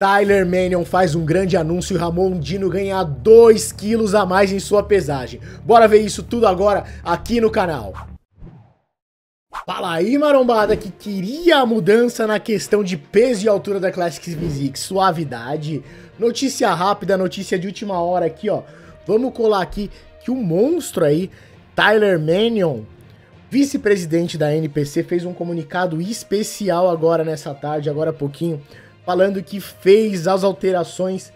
Tyler Mannion faz um grande anúncio e Ramon Dino ganha 2 quilos a mais em sua pesagem. Bora ver isso tudo agora aqui no canal. Fala aí, marombada, que queria a mudança na questão de peso e altura da Classic Physique, suavidade. Notícia rápida, notícia de última hora aqui, ó. Vamos colar aqui que o monstro aí, Tyler Mannion, vice-presidente da NPC, fez um comunicado especial agora nessa tarde, agora há pouquinho, falando que fez as alterações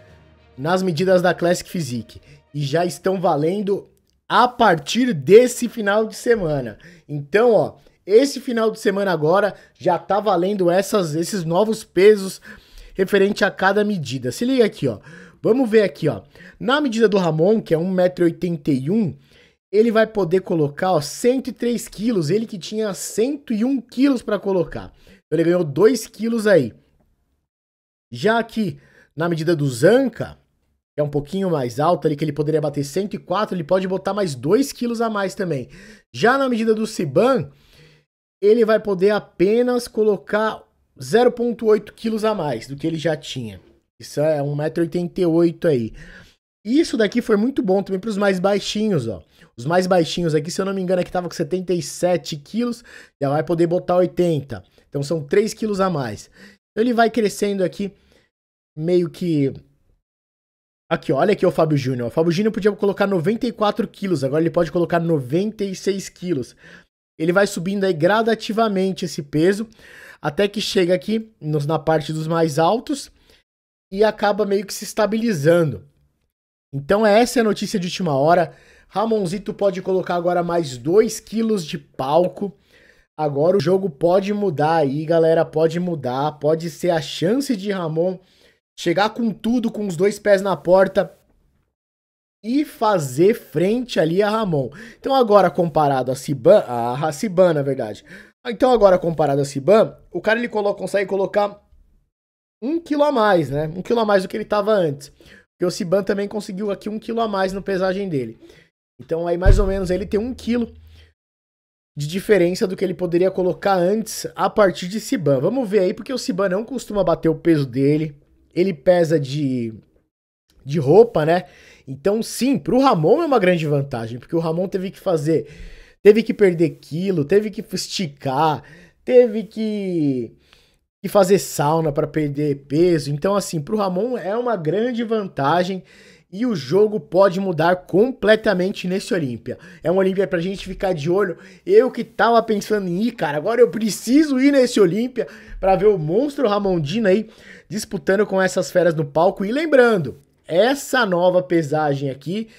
nas medidas da Classic Physique e já estão valendo a partir desse final de semana. Então, ó, esse final de semana agora já tá valendo essas, esses novos pesos referente a cada medida. Se liga aqui, ó. Vamos ver aqui, ó. Na medida do Ramon, que é 1,81m, ele vai poder colocar, ó, 103 quilos. Ele que tinha 101 quilos para colocar. Então, ele ganhou 2 quilos aí. Já que na medida do Zanca, que é um pouquinho mais alto ali, que ele poderia bater 104, ele pode botar mais 2 quilos a mais também. Já na medida do Siban, ele vai poder apenas colocar 0,8 quilos a mais do que ele já tinha. Isso é 1,88m aí. Isso daqui foi muito bom também para os mais baixinhos, ó. Os mais baixinhos aqui, se eu não me engano, é que tava com 77 quilos, já vai poder botar 80. Então são 3 quilos a mais. Ele vai crescendo aqui, meio que. Aqui, olha aqui o Fábio Júnior. O Fábio Júnior podia colocar 94 quilos, agora ele pode colocar 96 quilos. Ele vai subindo aí gradativamente esse peso, até que chega aqui nos, na parte dos mais altos e acaba meio que se estabilizando. Então essa é a notícia de última hora. Ramonzito pode colocar agora mais 2 quilos de palco. Agora o jogo pode mudar aí, galera. Pode mudar. Pode ser a chance de Ramon chegar com tudo, com os dois pés na porta e fazer frente ali a Ramon. Então agora comparado a Siban, a, a Siban, na verdade. Então agora comparado a Siban, o cara ele coloca, consegue colocar um quilo a mais, né? Um quilo a mais do que ele tava antes. Porque o Siban também conseguiu aqui um quilo a mais no pesagem dele. Então aí mais ou menos ele tem um quilo de diferença do que ele poderia colocar antes a partir de Siban. Vamos ver aí, porque o Siban não costuma bater o peso dele. Ele pesa de, de roupa, né? Então, sim, para o Ramon é uma grande vantagem, porque o Ramon teve que fazer. Teve que perder quilo, teve que esticar, teve que, que fazer sauna para perder peso. Então, assim, para o Ramon é uma grande vantagem e o jogo pode mudar completamente nesse Olímpia. É um Olímpia pra gente ficar de olho. Eu que tava pensando em ir, cara, agora eu preciso ir nesse Olímpia para ver o monstro Ramondino aí disputando com essas feras no palco. E lembrando, essa nova pesagem aqui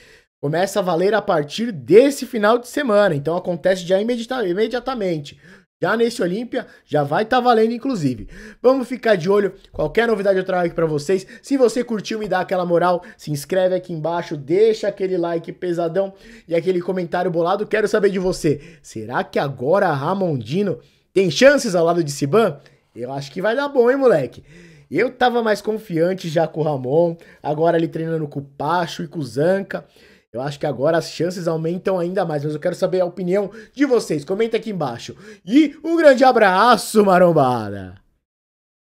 começa a valer a partir desse final de semana, então acontece já imediatamente já neste Olímpia, já vai estar tá valendo, inclusive. Vamos ficar de olho, qualquer novidade eu trago aqui pra vocês. Se você curtiu, me dá aquela moral, se inscreve aqui embaixo, deixa aquele like pesadão e aquele comentário bolado. Quero saber de você, será que agora Ramondino tem chances ao lado de Siban? Eu acho que vai dar bom, hein, moleque? Eu tava mais confiante já com o Ramon, agora ele treinando com o Pacho e com o Zanca. Eu acho que agora as chances aumentam ainda mais, mas eu quero saber a opinião de vocês. Comenta aqui embaixo. E um grande abraço, marombada!